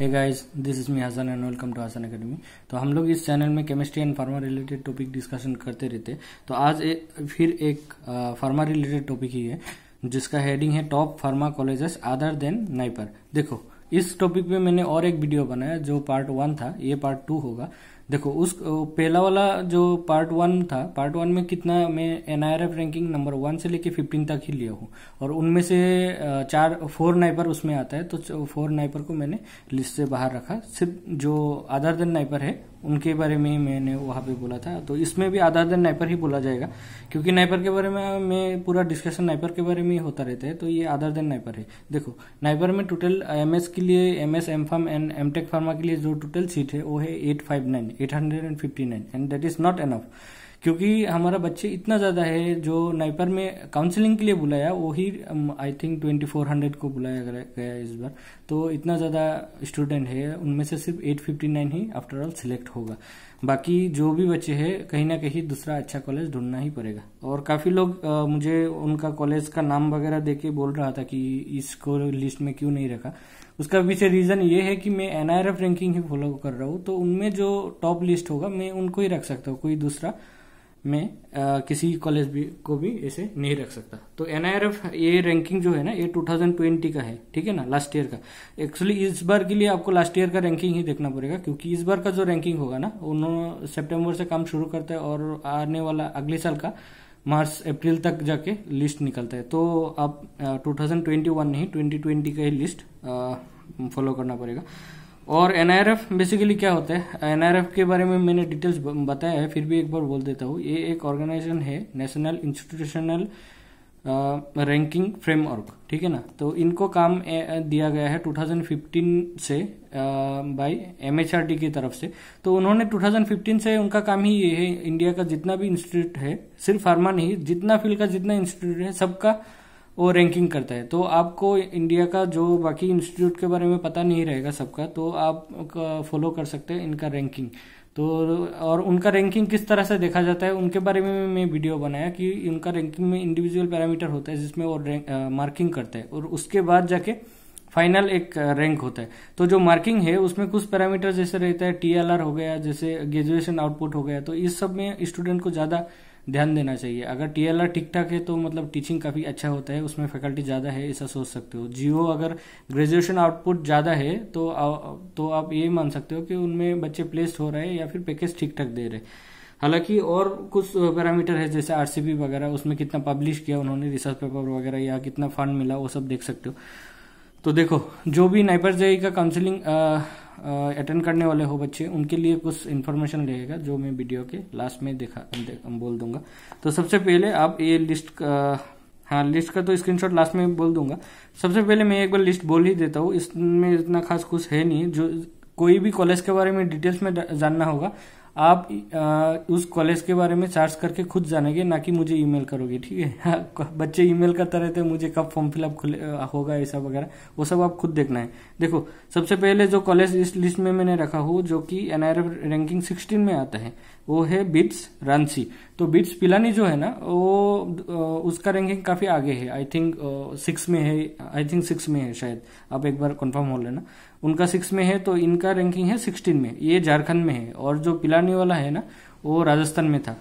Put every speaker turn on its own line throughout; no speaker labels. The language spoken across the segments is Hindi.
hey guys this is me Hasan and welcome to Hasan academy तो हम लोग इस चैनल में chemistry and pharma related topic discussion करते रहते तो आज ए, फिर एक फार्मा रिलेटेड टॉपिक ही है जिसका हेडिंग है top pharma colleges other than NIPER देखो इस टॉपिक पे मैंने और एक वीडियो बनाया जो पार्ट वन था ये पार्ट टू होगा देखो उस पहला वाला जो पार्ट वन था पार्ट वन में कितना मैं एन रैंकिंग नंबर वन से लेके फिफ्टीन तक ही लिया हूँ और उनमें से चार फोर नाइपर उसमें आता है तो फोर नाइपर को मैंने लिस्ट से बाहर रखा सिर्फ जो आधार दिन नाइपर है उनके बारे में ही मैंने वहाँ पे बोला था तो इसमें भी आधार दिन नाइपर ही बोला जाएगा क्योंकि नाइपर के बारे में मैं पूरा डिस्कशन नाइपर के बारे में ही होता रहता है तो ये आधार देन नाइपर है देखो नाइपर में टोटल एम के लिए M S M pharm and M tech pharma के लिए जो टोटल सीट है वो है eight five nine 859 and that is not enough क्योंकि हमारा बच्चे इतना ज़्यादा है जो नाइपर में काउंसलिंग के लिए बुलाया वही I think twenty four hundred को बुलाया गया इस बार तो इतना ज़्यादा स्टूडेंट है उनमें से सिर्फ एट फिफ्टी नाइन ही आफ्टर ऑल सिलेक्ट होगा बाकी जो भी बच्चे हैं कहीं ना कहीं दूसरा अच्छा कॉलेज ढूंढना ही पड़ेगा और काफ़ी लोग आ, मुझे उनका कॉलेज का नाम वगैरह देके बोल रहा था कि इसको लिस्ट में क्यों नहीं रखा उसका पीछे रीज़न ये है कि मैं एनआरएफ रैंकिंग ही फॉलो कर रहा हूँ तो उनमें जो टॉप लिस्ट होगा मैं उनको ही रख सकता हूँ कोई दूसरा में आ, किसी कॉलेज भी को भी ऐसे नहीं रख सकता तो एन ये रैंकिंग जो है ना ये 2020 का है ठीक है ना लास्ट ईयर का एक्चुअली इस बार के लिए आपको लास्ट ईयर का रैंकिंग ही देखना पड़ेगा क्योंकि इस बार का जो रैंकिंग होगा ना उन्होंने सेप्टेम्बर से काम शुरू करता है और आने वाला अगले साल का मार्च अप्रैल तक जाके लिस्ट निकलता है तो आप टू थाउजेंड ट्वेंटी वन नहीं ट्वेंटी ट्वेंटी का ही लिस्ट फॉलो करना पड़ेगा और एनआरएफ बेसिकली क्या होता है एनआरएफ के बारे में मैंने डिटेल्स बताया है फिर भी एक बार बोल देता हूँ ये एक ऑर्गेनाइजेशन है नेशनल इंस्टीट्यूशनल रैंकिंग फ्रेमवर्क ठीक है ना तो इनको काम दिया गया है 2015 से बाय एमएचआरडी की तरफ से तो उन्होंने 2015 से उनका काम ही ये है इंडिया का जितना भी इंस्टीट्यूट है सिर्फ फार्मा नहीं जितना फील्ड का जितना इंस्टीट्यूट है सबका वो रैंकिंग करता है तो आपको इंडिया का जो बाकी इंस्टीट्यूट के बारे में पता नहीं रहेगा सबका तो आप फॉलो कर सकते हैं इनका रैंकिंग तो और उनका रैंकिंग किस तरह से देखा जाता है उनके बारे में मैं वीडियो बनाया कि उनका रैंकिंग में इंडिविजुअल पैरामीटर होता है जिसमें वो मार्किंग करता है और उसके बाद जाके फाइनल एक रैंक होता है तो जो मार्किंग है उसमें कुछ पैरामीटर जैसे रहता है टीएलआर हो गया जैसे ग्रेजुएशन आउटपुट हो गया तो इस सब में स्टूडेंट को ज़्यादा ध्यान देना चाहिए अगर टीएलआर ठीक ठाक है तो मतलब टीचिंग काफ़ी अच्छा होता है उसमें फैकल्टी ज़्यादा है ऐसा सोच सकते हो जियो अगर ग्रेजुएशन आउटपुट ज़्यादा है तो आ, तो आप ये मान सकते हो कि उनमें बच्चे प्लेस्ड हो रहे हैं या फिर पैकेज ठीक ठाक दे रहे हैं हालांकि और कुछ पैरामीटर है जैसे आरसीबी वगैरह उसमें कितना पब्लिश किया उन्होंने रिसर्च पेपर वगैरह या कितना फंड मिला वो सब देख सकते हो तो देखो जो भी नाइपर जेई का काउंसलिंग अटेंड करने वाले हो बच्चे उनके लिए कुछ इन्फॉर्मेशन रहेगा जो मैं वीडियो के लास्ट में देखा देख, बोल दूंगा तो सबसे पहले आप ये लिस्ट का हाँ लिस्ट का तो स्क्रीनशॉट लास्ट में बोल दूंगा सबसे पहले मैं एक बार लिस्ट बोल ही देता हूँ इसमें इतना खास कुछ है नहीं जो कोई भी कॉलेज के बारे में डिटेल्स में जानना होगा आप आ, उस कॉलेज के बारे में सर्च करके खुद जानेंगे ना कि मुझे ईमेल करोगे ठीक है बच्चे ईमेल करता रहते हैं मुझे कब फॉर्म फिलअप होगा ऐसा वगैरह वो सब आप खुद देखना है देखो सबसे पहले जो कॉलेज इस लिस्ट में मैंने रखा हूँ जो कि एनआरएफ रैंकिंग सिक्सटीन में आता है वो है बिट्स रांची तो बिट्स पिलानी जो है ना वो उसका रैंकिंग काफी आगे है आई थिंक सिक्स में है आई थिंक सिक्स में है शायद आप एक बार कंफर्म हो लेना उनका सिक्स में है तो इनका रैंकिंग है सिक्सटीन में ये झारखंड में है और जो पिलानी वाला है ना वो राजस्थान में था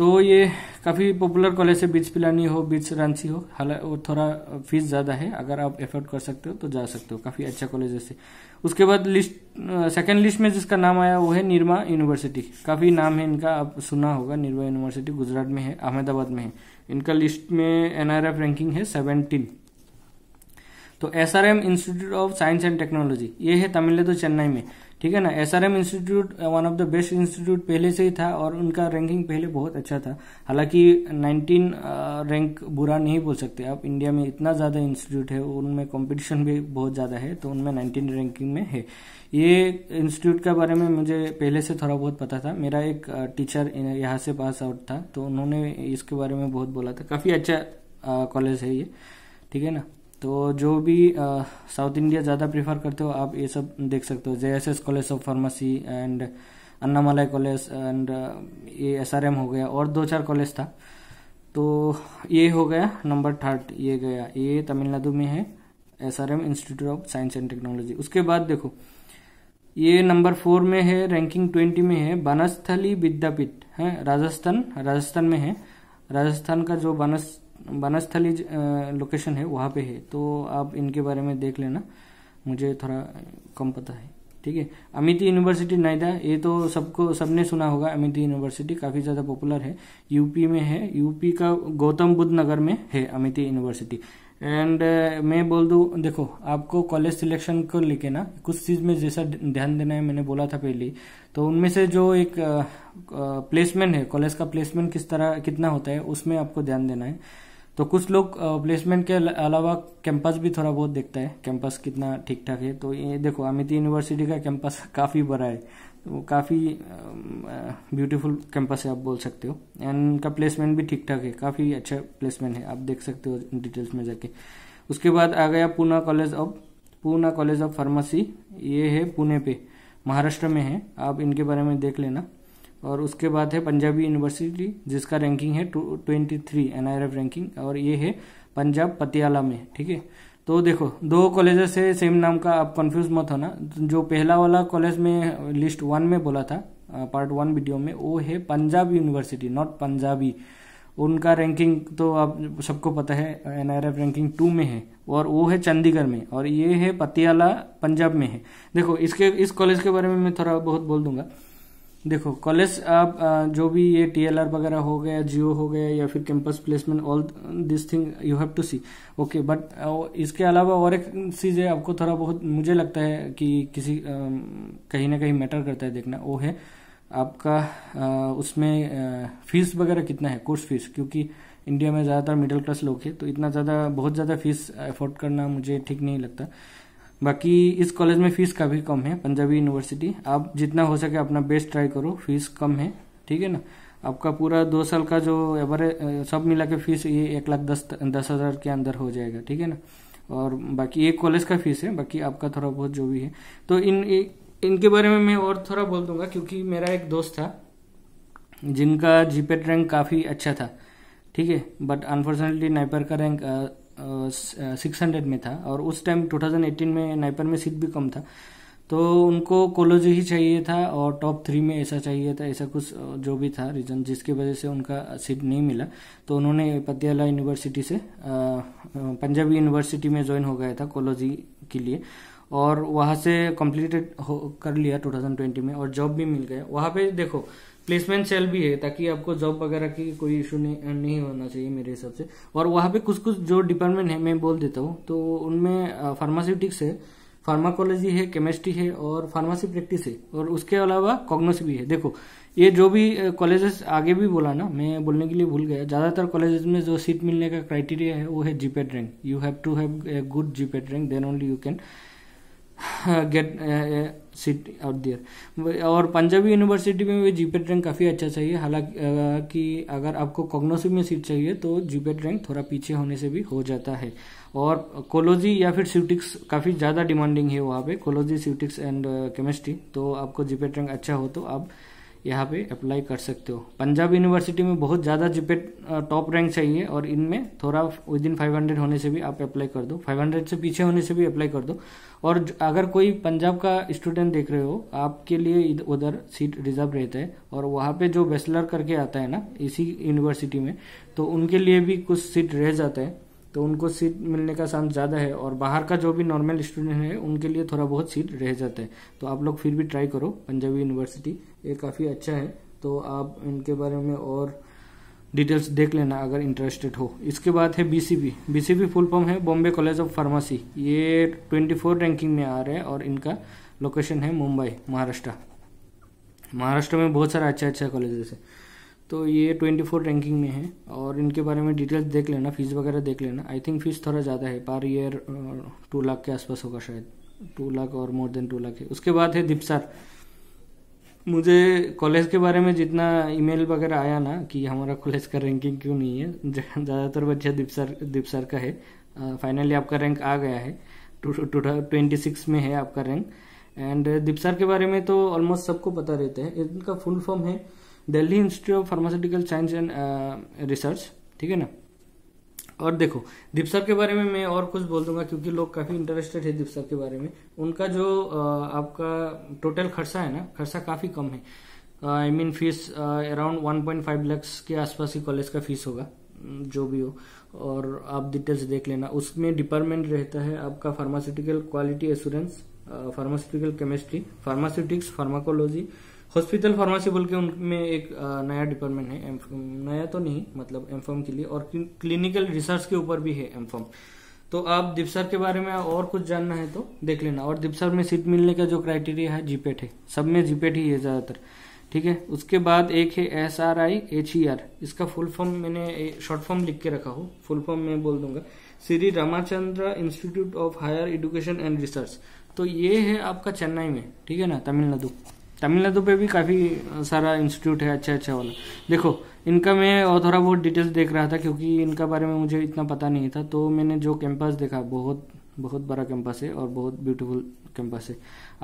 तो ये काफ़ी पॉपुलर कॉलेज है बीच पिलानी हो बीच रांची हो हालांकि वो थोड़ा फीस ज़्यादा है अगर आप एफर्ट कर सकते हो तो जा सकते हो काफ़ी अच्छा कॉलेज है उसके बाद लिस्ट सेकेंड लिस्ट में जिसका नाम आया वो है निरमा यूनिवर्सिटी काफ़ी नाम है इनका आप सुना होगा निर्मा यूनिवर्सिटी गुजरात में है अहमदाबाद में है इनका लिस्ट में एन रैंकिंग है सेवनटीन तो S R M institute of science and technology ये है तमिलनाडु चेन्नई में ठीक है ना S R M institute one of the best institute पहले से ही था और उनका रैंकिंग पहले बहुत अच्छा था हालांकि 19 रैंक uh, बुरा नहीं बोल सकते आप इंडिया में इतना ज़्यादा इंस्टीट्यूट है उनमें कंपटीशन भी बहुत ज़्यादा है तो उनमें 19 रैंकिंग में है ये इंस्टीट्यूट के बारे में मुझे पहले से थोड़ा बहुत पता था मेरा एक टीचर uh, यहाँ से पास आउट था तो उन्होंने इसके बारे में बहुत बोला था काफ़ी अच्छा कॉलेज uh, है ये ठीक है ना तो जो भी साउथ इंडिया ज़्यादा प्रेफर करते हो आप ये सब देख सकते हो J S S college of pharmacy and Annamalai college and ये एस आर एम हो गया और दो चार कॉलेज था तो ये हो गया नंबर थर्ड ये गया ये तमिलनाडु में है S R M institute of science and technology उसके बाद देखो ये नंबर फोर में है रैंकिंग ट्वेंटी में है बनस्थली विद्यापीठ है राजस्थान राजस्थान में है राजस्थान का जो बनस बनस्थली लोकेशन है वहाँ पे है तो आप इनके बारे में देख लेना मुझे थोड़ा कम पता है ठीक है अमिति यूनिवर्सिटी नायदा ये तो सबको सबने सुना होगा अमिति यूनिवर्सिटी काफ़ी ज़्यादा पॉपुलर है यूपी में है यूपी का गौतम बुद्ध नगर में है अमिति यूनिवर्सिटी एंड uh, मैं बोल दूँ देखो आपको कॉलेज सिलेक्शन को लेके ना कुछ चीज़ में जैसा ध्यान देना है मैंने बोला था पहले तो उनमें से जो एक प्लेसमेंट uh, uh, है कॉलेज का प्लेसमेंट किस तरह कितना होता है उसमें आपको ध्यान देना है तो कुछ लोग प्लेसमेंट के अलावा कैंपस भी थोड़ा बहुत देखता है कैंपस कितना ठीक ठाक है तो ये देखो अमित यूनिवर्सिटी का कैंपस काफ़ी बड़ा है तो काफ़ी ब्यूटीफुल कैंपस है आप बोल सकते हो एंड उनका प्लेसमेंट भी ठीक ठाक है काफ़ी अच्छा प्लेसमेंट है आप देख सकते हो डिटेल्स में जाके उसके बाद आ गया Poona college of Poona college of pharmacy ये है पुणे पे महाराष्ट्र में है आप इनके बारे में देख लेना और उसके बाद है पंजाबी यूनिवर्सिटी जिसका रैंकिंग है ट्वेंटी थ्री एन रैंकिंग और ये है पंजाब पतियाला में ठीक है तो देखो दो कॉलेजेस से सेम नाम का आप कंफ्यूज मत होना जो पहला वाला कॉलेज में लिस्ट वन में बोला था पार्ट वन वीडियो में वो है पंजाब यूनिवर्सिटी नॉट पंजाबी उनका रैंकिंग तो आप सबको पता है एन रैंकिंग टू में है और वो है चंडीगढ़ में और ये है पतियाला पंजाब में है देखो इसके इस कॉलेज के बारे में मैं थोड़ा बहुत बोल दूंगा देखो कॉलेज आप जो भी ये टीएलआर वगैरह हो गया जियो हो गया या फिर campus placement all this thing you have to see okay but इसके अलावा और एक चीज़ है आपको थोड़ा बहुत मुझे लगता है कि किसी कहीं ना कहीं मैटर करता है देखना वो है आपका उसमें फीस वगैरह कितना है कोर्स फीस क्योंकि इंडिया में ज़्यादातर मिडिल क्लास लोग हैं तो इतना ज़्यादा बहुत ज़्यादा फीस अफोर्ड करना मुझे ठीक नहीं लगता बाकी इस कॉलेज में फीस काफ़ी कम है पंजाबी यूनिवर्सिटी आप जितना हो सके अपना बेस्ट ट्राई करो फीस कम है ठीक है ना आपका पूरा दो साल का जो एवरेज सब मिला के फीस ये एक लाख दस दस हज़ार के अंदर हो जाएगा ठीक है ना और बाकी एक कॉलेज का फीस है बाकी आपका थोड़ा बहुत जो भी है तो इन इनके बारे में मैं और थोड़ा बोल दूंगा क्योंकि मेरा एक दोस्त था जिनका जीपेट रैंक काफ़ी अच्छा था ठीक है बट अनफॉर्चुनेटली नाइपर का रैंक सिक्स हंड्रेड में था और उस टाइम 2018 में नाइपर में सीट भी कम था तो उनको कोलोजी ही चाहिए था और टॉप थ्री में ऐसा चाहिए था ऐसा कुछ जो भी था रीज़न जिसकी वजह से उनका सीट नहीं मिला तो उन्होंने पतियाला यूनिवर्सिटी से पंजाबी यूनिवर्सिटी में ज्वाइन हो गया था कोलोजी के लिए और वहाँ से कंप्लीटेड कर लिया 2020 में और जॉब भी मिल गया वहाँ पे देखो प्लेसमेंट सेल भी है ताकि आपको जॉब वगैरह की कोई इशू नहीं नहीं होना चाहिए मेरे हिसाब से और वहाँ पे कुछ कुछ जो डिपार्टमेंट है मैं बोल देता हूँ तो उनमें फार्मास्यूटिक्स है फार्माकोलॉजी है केमिस्ट्री है और फार्मासी प्रैक्टिस है और उसके अलावा कॉग्नोस भी है देखो ये जो भी कॉलेजेस आगे भी बोला ना मैं बोलने के लिए भूल गया ज़्यादातर कॉलेजेस में जो सीट मिलने का क्राइटेरिया है वो है GPAT rank you have to have a good GPAT rank then only you can get seat out there और पंजाबी यूनिवर्सिटी में भी जीपेट रैंक काफ़ी अच्छा चाहिए हालांकि अगर आपको कॉग्नोसिव में सीट चाहिए तो जीपेट रैंक थोड़ा पीछे होने से भी हो जाता है और कोलोजी या फिर सीटिक्स काफ़ी ज़्यादा डिमांडिंग है वहाँ पे कोलोजी सिविटिक्स एंड केमिस्ट्री तो आपको जीपेट रैंक अच्छा हो तो आप यहाँ पे अप्लाई कर सकते हो पंजाब यूनिवर्सिटी में बहुत ज़्यादा जीपेट टॉप रैंक चाहिए और इनमें थोड़ा विद इन फाइव हंड्रेड होने से भी आप अप्लाई कर दो फाइव हंड्रेड से पीछे होने से भी अप्लाई कर दो और अगर कोई पंजाब का स्टूडेंट देख रहे हो आपके लिए उधर सीट रिजर्व रहता है और वहाँ पे जो बैचलर करके आता है ना इसी यूनिवर्सिटी में तो उनके लिए भी कुछ सीट रह जाता है तो उनको सीट मिलने का चांस ज़्यादा है और बाहर का जो भी नॉर्मल स्टूडेंट है उनके लिए थोड़ा बहुत सीट रह जाता है तो आप लोग फिर भी ट्राई करो पंजाबी यूनिवर्सिटी ये काफ़ी अच्छा है तो आप इनके बारे में और डिटेल्स देख लेना अगर इंटरेस्टेड हो इसके बाद है बीसीबी बीसीबी फुल फॉर्म है बॉम्बे कॉलेज ऑफ फार्मेसी ये 24 रैंकिंग में आ रहा है और इनका लोकेशन है मुंबई महाराष्ट्र महाराष्ट्र में बहुत सारे अच्छे अच्छे कॉलेजेस है तो ये ट्वेंटी फोर रैंकिंग में है और इनके बारे में डिटेल्स देख लेना फीस वगैरह देख लेना आई थिंक फीस थोड़ा ज़्यादा है पर ईयर टू लाख के आसपास होगा शायद टू लाख और मोर देन टू लाख है उसके बाद है दिपसार मुझे कॉलेज के बारे में जितना ईमेल वगैरह आया ना कि हमारा कॉलेज का रैंकिंग क्यों नहीं है ज़्यादातर बच्चा दिपसार दीपसर का है फाइनली uh, आपका रैंक आ गया है ट्वेंटी सिक्स में है आपका रैंक एंड दीपसर के बारे में तो ऑलमोस्ट सबको पता रहता है इनका फुल फॉर्म है Delhi institute of pharmaceutical science and research ठीक है ना और देखो दीपसर के बारे में मैं और कुछ बोल दूंगा क्योंकि लोग काफी इंटरेस्टेड है दीपसर के बारे में उनका जो आपका टोटल खर्चा है ना खर्चा काफी कम है I mean fees around 1.5 lakh के आसपास ही कॉलेज का फीस होगा जो भी हो और आप डिटेल्स देख लेना उसमें डिपार्टमेंट रहता है आपका pharmaceutical quality assurance pharmaceutical chemistry pharmaceutics pharmacology hospital pharmacy बोल के उनमें एक नया डिपार्टमेंट है नया तो नहीं मतलब एम के लिए और क्लिनिकल रिसर्च के ऊपर भी है एम तो आप दिपसर के बारे में और कुछ जानना है तो देख लेना और दिपसर में सीट मिलने का जो क्राइटेरिया है जीपेट है सब में जीपेट ही है ज़्यादातर ठीक है उसके बाद एक है S R I H E R इसका फुल फॉर्म मैंने शॉर्ट फॉर्म लिख के रखा हो फुल फॉर्म मैं बोल दूंगा Shri Ramachandra institute of higher education and research तो ये है आपका चेन्नई में ठीक है ना तमिलनाडु तमिलनाडु पे भी काफ़ी सारा इंस्टीट्यूट है अच्छा अच्छा वाला देखो इनका मैं और थोड़ा बहुत डिटेल्स देख रहा था क्योंकि इनका बारे में मुझे इतना पता नहीं था तो मैंने जो कैंपस देखा बहुत बहुत बड़ा कैंपस है और बहुत ब्यूटीफुल कैंपस है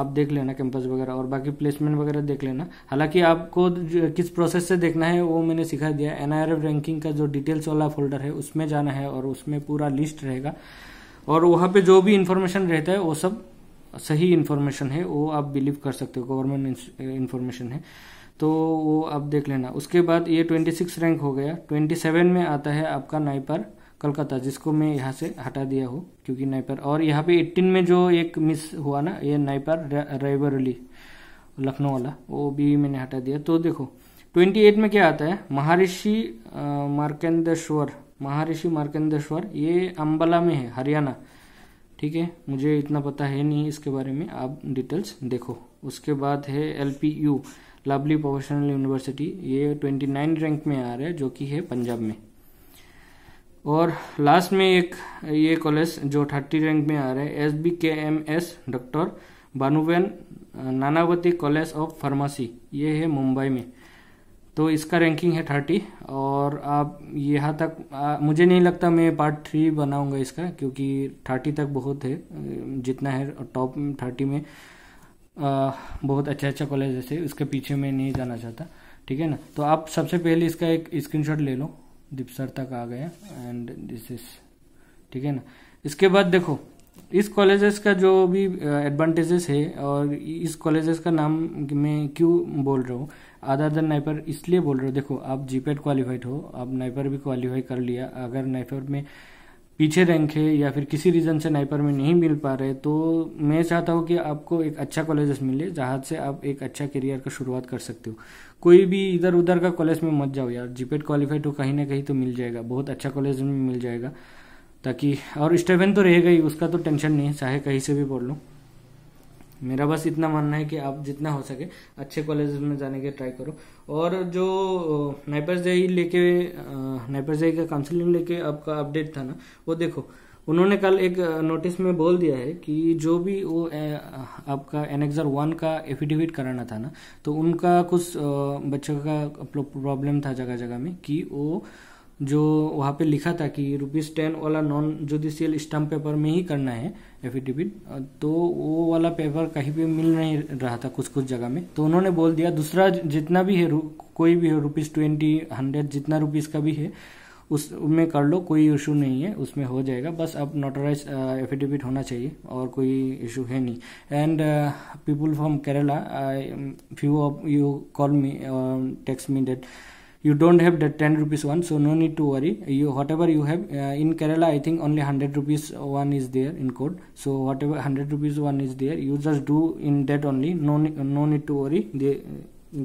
आप देख लेना कैंपस वगैरह और बाकी प्लेसमेंट वगैरह देख लेना हालांकि आपको किस प्रोसेस से देखना है वो मैंने सिखा दिया एन रैंकिंग का जो डिटेल्स वाला फोल्डर है उसमें जाना है और उसमें पूरा लिस्ट रहेगा और वहाँ पे जो भी इन्फॉर्मेशन रहता है वो सब सही इन्फॉर्मेशन है वो आप बिलीव कर सकते हो गवर्नमेंट इन्फॉर्मेशन eh, है तो वो आप देख लेना उसके बाद ये 26 रैंक हो गया 27 में आता है आपका नाइपर कलकत्ता जिसको मैं यहाँ से हटा दिया हूँ क्योंकि नाइपर और यहाँ पे 18 में जो एक मिस हुआ ना ये नाइपर अली लखनऊ वाला वो भी मैंने हटा दिया तो देखो 28 में क्या आता है महर्षि मार्केंद्रेश्वर महर्षि मार्केंद्रेश्वर ये अम्बाला में है हरियाणा ठीक है मुझे इतना पता है नहीं इसके बारे में आप डिटेल्स देखो उसके बाद है L P U lovely professional university ये ट्वेंटी नाइन रैंक में आ रहा है जो कि है पंजाब में और लास्ट में एक ये कॉलेज जो थर्टी रैंक में आ रहा है S B K M S doctor Bhanuben Nanavati college of pharmacy ये है मुंबई में तो इसका रैंकिंग है थर्टी और आप यहाँ तक आ, मुझे नहीं लगता मैं पार्ट थ्री बनाऊंगा इसका क्योंकि थर्टी तक बहुत है जितना है टॉप थर्टी में आ, बहुत अच्छा अच्छा कॉलेज है उसके पीछे मैं नहीं जाना चाहता ठीक है ना तो आप सबसे पहले इसका एक स्क्रीनशॉट ले लो दिपसर तक आ गया एंड दिस इज ठीक है ना इसके बाद देखो इस कॉलेजेस का जो भी एडवांटेजेस है और इस कॉलेजेस का नाम मैं क्यों बोल रहा हूँ अदर देन नाइपर इसलिए बोल रहा हूँ देखो आप जीपेड क्वालिफाइड हो आप नाइपर भी क्वालिफाई कर लिया अगर नाइपर में पीछे रैंक है या फिर किसी रीज़न से नाइपर में नहीं मिल पा रहे तो मैं चाहता हूँ कि आपको एक अच्छा कॉलेजेस मिले जहाँ से आप एक अच्छा करियर का शुरुआत कर सकते हो कोई भी इधर उधर का कॉलेज में मत जाओ यार जीपेड क्वालिफाइड हो कहीं ना कहीं तो मिल जाएगा बहुत अच्छा कॉलेज में मिल जाएगा ताकि और स्टेबन तो रहेगा ही उसका तो टेंशन नहीं है चाहे कहीं से भी बोल लूँ मेरा बस इतना मानना है कि आप जितना हो सके अच्छे कॉलेज में जाने के ट्राई करो और जो नाइपर्स जई लेके नाइपर्स जई का काउंसिलिंग लेके आपका अपडेट था ना वो देखो उन्होंने कल एक नोटिस में बोल दिया है कि जो भी वो आपका एनेक्सर वन का एफिडेविट कराना था ना तो उनका कुछ बच्चों का प्रॉब्लम था जगह जगह में कि वो जो वहाँ पे लिखा था कि रुपीज़ टेन वाला नॉन जुडिशियल स्टाम्प पेपर में ही करना है एफिडेविट तो वो वाला पेपर कहीं पे मिल नहीं रहा था कुछ कुछ जगह में तो उन्होंने बोल दिया दूसरा जितना भी है कोई भी है रुपीज़ ट्वेंटी हंड्रेड जितना रुपीज़ का भी है उसमें कर लो कोई इशू नहीं है उसमें हो जाएगा बस अब नोटराइज एफिडेविट uh, होना चाहिए और कोई इशू है नहीं and people from Kerala few of you call me text me that you don't have that 10 rupees one so no need to worry you whatever you have uh, in kerala i think only 100 rupees one is there in code so whatever 100 rupees one is there you just do in that only no no need to worry they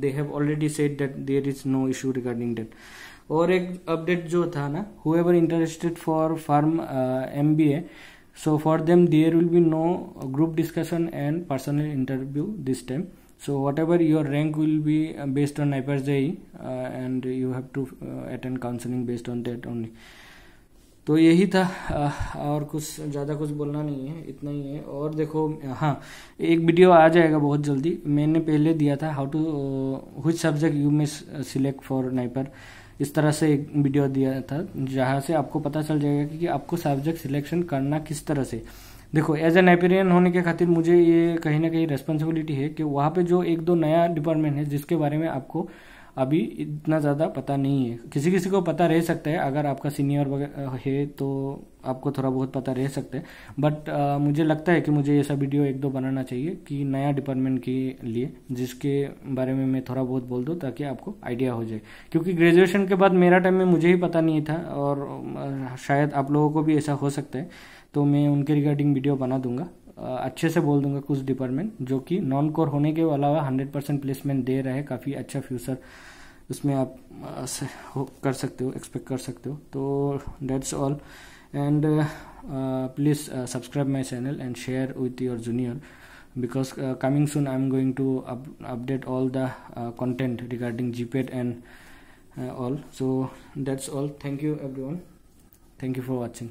they have already said that there is no issue regarding that और एक अपडेट जो था ना whoever interested for pharm M B A so for them there will be no group discussion and personal interview this time so whatever your rank will be uh, based on IPAS uh, and you have to uh, attend counseling based on that only तो यही था uh, और कुछ ज़्यादा कुछ बोलना नहीं है इतना ही है और देखो हाँ एक वीडियो आ जाएगा बहुत जल्दी मैंने पहले दिया था how to which subject you may select for NIPER इस तरह से एक वीडियो दिया था जहाँ से आपको पता चल जाएगा कि आपको सब्जेक्ट सिलेक्शन करना किस तरह से देखो एज एन एपेरियन होने के खातिर मुझे ये कहीं ना कहीं रेस्पॉन्सिबिलिटी है कि वहाँ पे जो एक दो नया डिपार्टमेंट है जिसके बारे में आपको अभी इतना ज़्यादा पता नहीं है किसी किसी को पता रह सकता है अगर आपका सीनियर है तो आपको थोड़ा बहुत पता रह सकता है बट आ, मुझे लगता है कि मुझे ऐसा वीडियो एक दो बनाना चाहिए कि नया डिपार्टमेंट के लिए जिसके बारे में मैं थोड़ा बहुत बोल दूँ ताकि आपको आइडिया हो जाए क्योंकि ग्रेजुएशन के बाद मेरा टाइम में मुझे ही पता नहीं था और शायद आप लोगों को भी ऐसा हो सकता है तो मैं उनके रिगार्डिंग वीडियो बना दूंगा अच्छे से बोल दूंगा कुछ डिपार्टमेंट जो कि नॉन कोर होने के अलावा हंड्रेड परसेंट प्लेसमेंट दे रहे हैं काफ़ी अच्छा फ्यूचर उसमें आप हो कर सकते हो एक्सपेक्ट कर सकते हो तो that's all and please subscribe my channel and share with your junior because coming soon I am going to update all the content regarding G regarding and all so all all thank you everyone thank you for watching